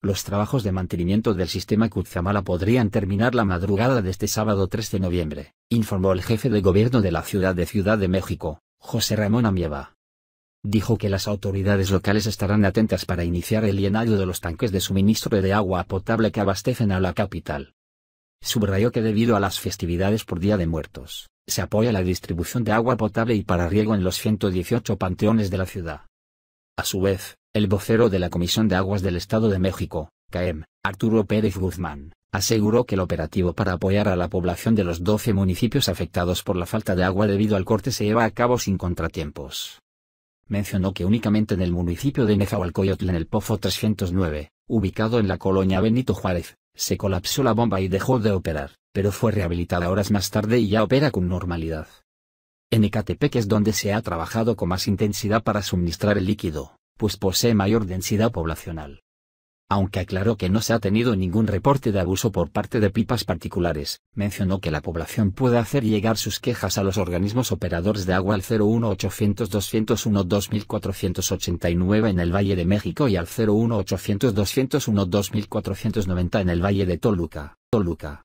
Los trabajos de mantenimiento del sistema Kutzamala podrían terminar la madrugada de este sábado 3 de noviembre, informó el jefe de gobierno de la ciudad de Ciudad de México, José Ramón Amieva. Dijo que las autoridades locales estarán atentas para iniciar el llenado de los tanques de suministro de agua potable que abastecen a la capital. Subrayó que debido a las festividades por Día de Muertos, se apoya la distribución de agua potable y para riego en los 118 panteones de la ciudad. A su vez, el vocero de la Comisión de Aguas del Estado de México, CAEM, Arturo Pérez Guzmán, aseguró que el operativo para apoyar a la población de los 12 municipios afectados por la falta de agua debido al corte se lleva a cabo sin contratiempos. Mencionó que únicamente en el municipio de Nezahualcóyotl en el Pozo 309, ubicado en la colonia Benito Juárez, se colapsó la bomba y dejó de operar, pero fue rehabilitada horas más tarde y ya opera con normalidad. En Ecatepec es donde se ha trabajado con más intensidad para suministrar el líquido pues posee mayor densidad poblacional. Aunque aclaró que no se ha tenido ningún reporte de abuso por parte de pipas particulares, mencionó que la población puede hacer llegar sus quejas a los organismos operadores de agua al 800 201 2489 en el Valle de México y al 800 201 2490 en el Valle de Toluca. Toluca.